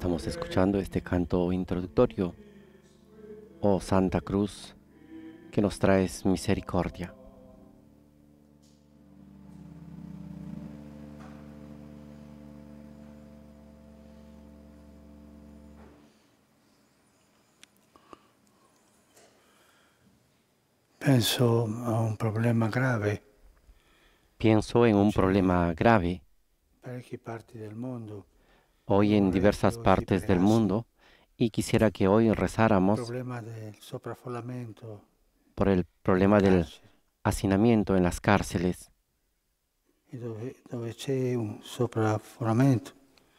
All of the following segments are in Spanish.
Estamos escuchando este canto introductorio, oh Santa Cruz, que nos traes misericordia. Pienso a un problema grave. Pienso en un problema grave. del hoy en diversas partes del mundo y quisiera que hoy rezáramos por el problema del hacinamiento en las cárceles,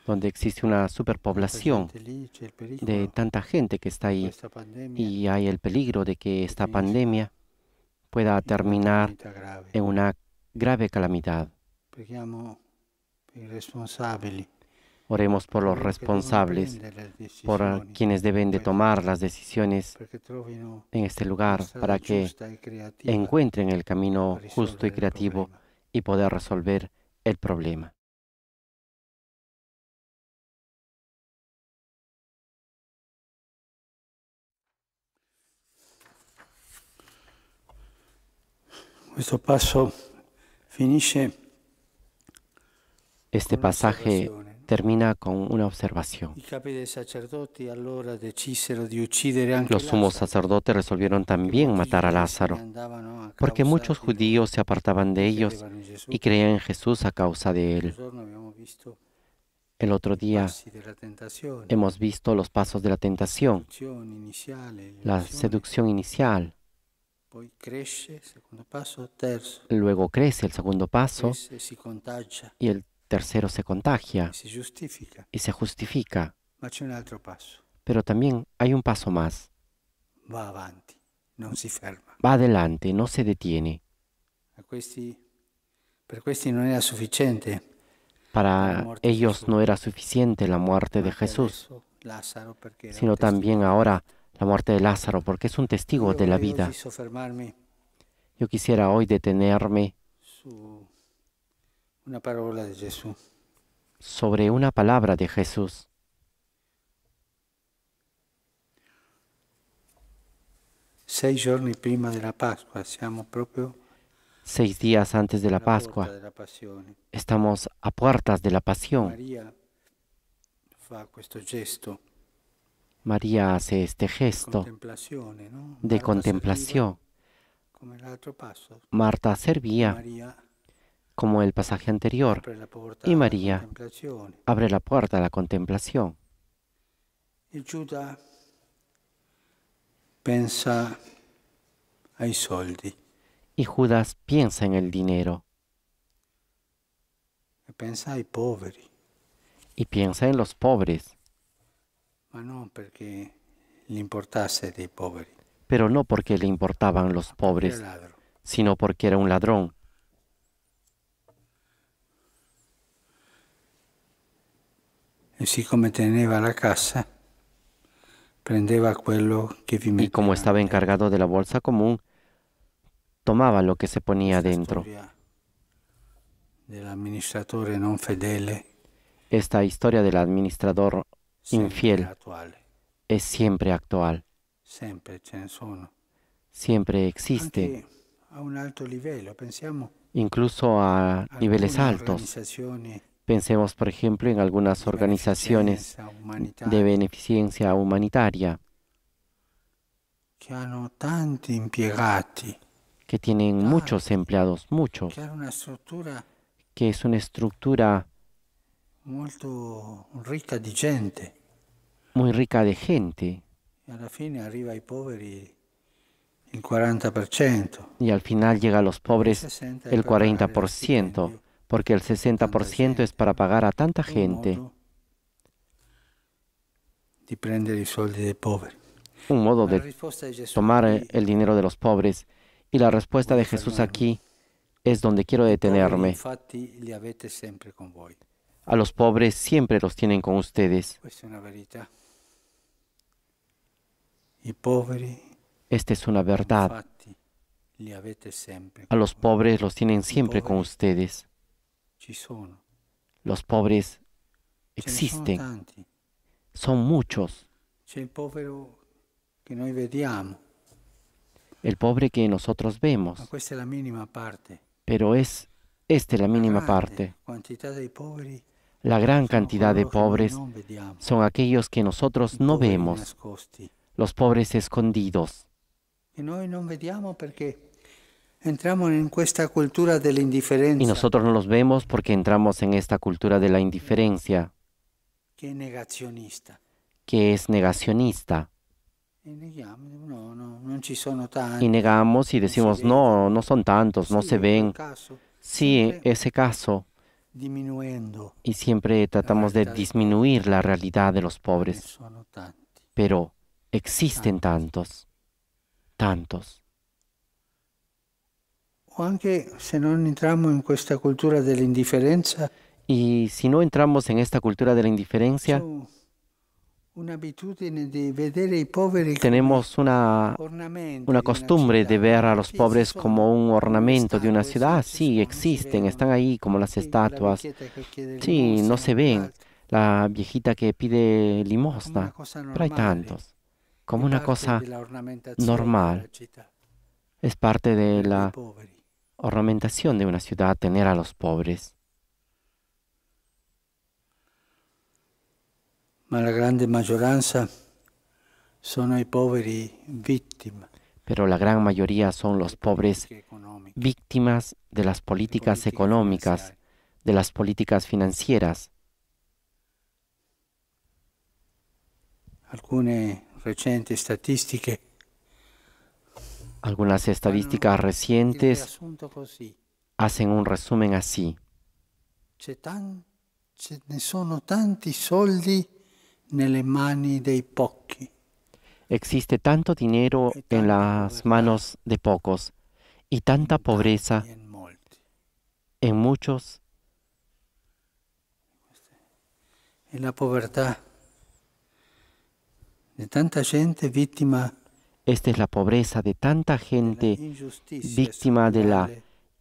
donde existe una superpoblación de tanta gente que está ahí y hay el peligro de que esta pandemia pueda terminar en una grave calamidad. Oremos por los responsables, por quienes deben de tomar las decisiones en este lugar para que encuentren el camino justo y creativo y poder resolver el problema. Este paso finisce este pasaje termina con una observación. Los sumos sacerdotes resolvieron también matar a Lázaro, porque muchos judíos se apartaban de ellos y creían en Jesús a causa de él. El otro día hemos visto los pasos de la tentación, eh, la seducción inicial, Luego crece el segundo paso y el tercero se contagia y se justifica. Pero también hay un paso más. Va, adelante, no se detiene. Para ellos no era suficiente la muerte de Jesús, sino también ahora la muerte de Lázaro, porque es un testigo de la vida. Yo quisiera hoy detenerme una palabra de Jesús. Sobre una palabra de Jesús. prima seis días antes de la Pascua. Estamos a puertas de la pasión. María hace este gesto de contemplación. Marta servía como el pasaje anterior, y María abre la puerta a la contemplación. Y Judas piensa en el dinero. Y piensa en los pobres. Ah, Pero no porque le importaban los pobres, sino porque era un ladrón. E la cassa, prendeva quello che vi Y como estaba encargado de la bolsa común, tomaba lo que se ponía dentro. Esta historia del administrador infiel es siempre actual. Siempre existe. Incluso a niveles altos. Pensemos, por ejemplo, en algunas organizaciones de beneficencia humanitaria que tienen muchos empleados, muchos, que es una estructura muy rica de gente. E y al final llega a los pobres el 40% porque el 60% es para pagar a tanta gente. Un modo de tomar el dinero de los pobres. Y la respuesta de Jesús aquí es donde quiero detenerme. A los pobres siempre los tienen con ustedes. Esta es una verdad. A los pobres los tienen siempre con ustedes. Los pobres existen. Son muchos. El pobre que nosotros vemos. Pero es esta la mínima parte. La gran cantidad de pobres son aquellos que nosotros no vemos, los pobres escondidos. E no porque... Entramos en esta cultura de la indiferencia. Y nosotros no los vemos porque entramos en esta cultura de la indiferencia. Que es negacionista. Que es negacionista. Y negamos y decimos, no, no son tantos, no se ven. Sí, ese caso. Y siempre tratamos de disminuir la realidad de los pobres. Pero existen tantos, tantos. Y si no entramos en esta cultura de la indiferencia, tenemos una, una costumbre de ver a los pobres como un ornamento de una ciudad. Sí, existen, están ahí como las estatuas. Sí, no se ven. La viejita que pide limosna, pero hay tantos. Como una cosa normal. Es parte de la ornamentación de una ciudad tener a los pobres. Pero la gran mayoría son los pobres víctimas de las políticas económicas, de las políticas financieras. Algunas recientes estadísticas algunas estadísticas recientes hacen un resumen así. Existe tanto dinero e en las manos de pocos y tanta pobreza e en muchos. En la pobreza de tanta gente víctima esta es la pobreza de tanta gente víctima de la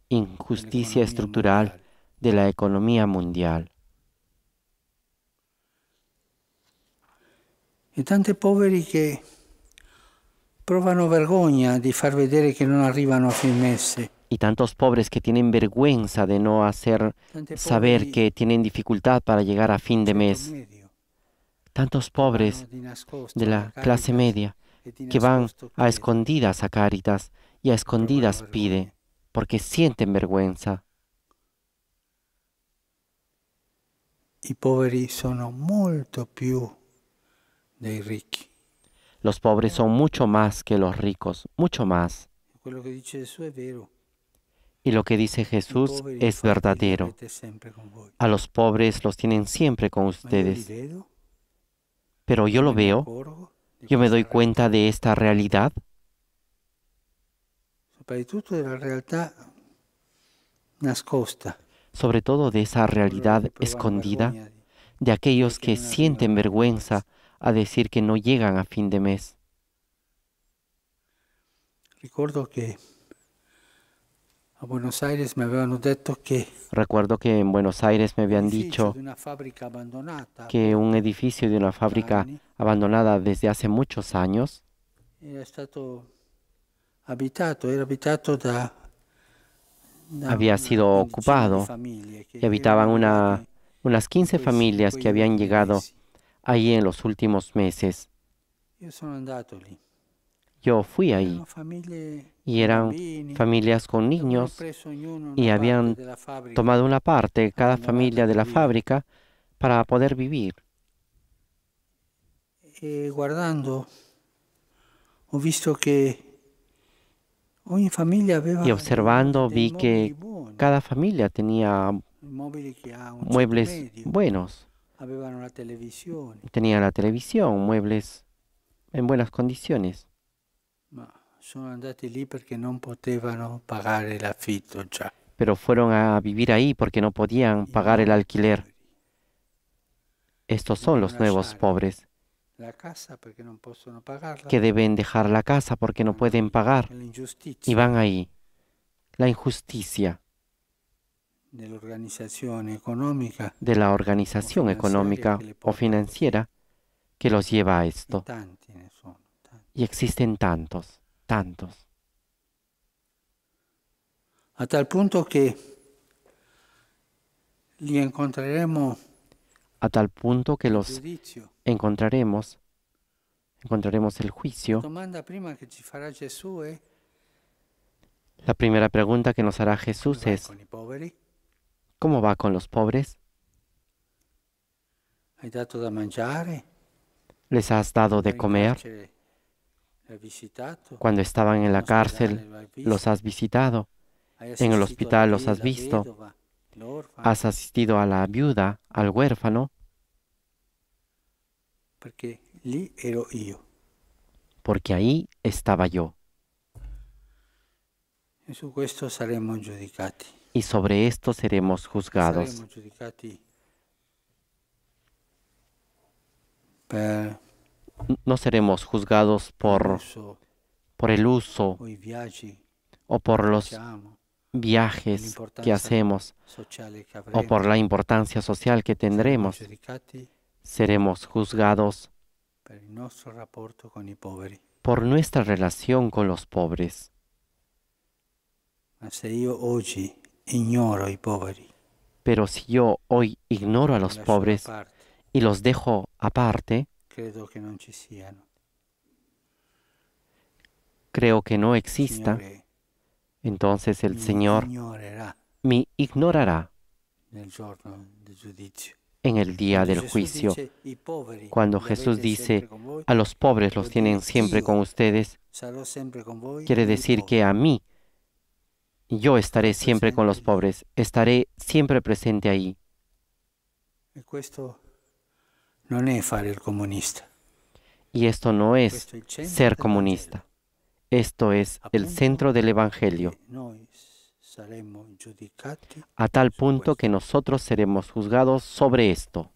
injusticia estructural de la economía mundial. far a Y tantos pobres que tienen vergüenza de no hacer saber que tienen dificultad para llegar a fin de mes. Tantos pobres de la clase media que van a escondidas a caritas y a escondidas pide, porque sienten vergüenza. Los pobres son mucho más que los ricos, mucho más. Pues y lo que dice Jesús es verdadero. A los pobres los tienen siempre con ustedes. Pero yo lo veo yo me doy cuenta de esta realidad? Sobre todo de esa realidad escondida de aquellos que sienten vergüenza a decir que no llegan a fin de mes. Recuerdo que Recuerdo que en Buenos Aires me habían dicho que un edificio de una fábrica abandonada desde hace muchos años había sido ocupado y habitaban unas 15 familias que habían llegado ahí en los últimos meses. Yo fui ahí y eran familias con niños y habían tomado una parte, cada familia de la fábrica, para poder vivir. Eh, guardando, he visto que y observando vi que cada familia tenía muebles buenos. Tenía la televisión, muebles en buenas condiciones. Pero fueron a vivir ahí porque no podían pagar el alquiler. Estos son los nuevos pobres que deben dejar la casa porque no ah, pueden pagar y van ahí. La injusticia de la organización económica o financiera que los lleva a esto. Y existen tantos, tantos. A tal punto que encontraremos a tal punto que los encontraremos encontraremos el juicio. ¿eh? La primera pregunta que nos hará Jesús es, ¿cómo va con los pobres? ¿Les has dado de comer? Cuando estaban en la cárcel, los has visitado. En el hospital los has visto. Has asistido a la viuda, al huérfano. Porque ahí estaba yo. Y sobre esto seremos juzgados no seremos juzgados por, el uso o por los viajes que hacemos o por la importancia social que tendremos. Seremos juzgados por nuestra relación con los pobres. Pero si yo hoy ignoro a los pobres y los dejo aparte, Creo que no exista. Entonces el Señor me ignorará en el día del juicio. Cuando Jesús dice, a los pobres los tienen siempre con ustedes, quiere decir que a mí, yo estaré siempre con los pobres, estaré siempre presente ahí. Y esto no es ser comunista. Esto es el centro del Evangelio, a tal punto que nosotros seremos juzgados sobre esto.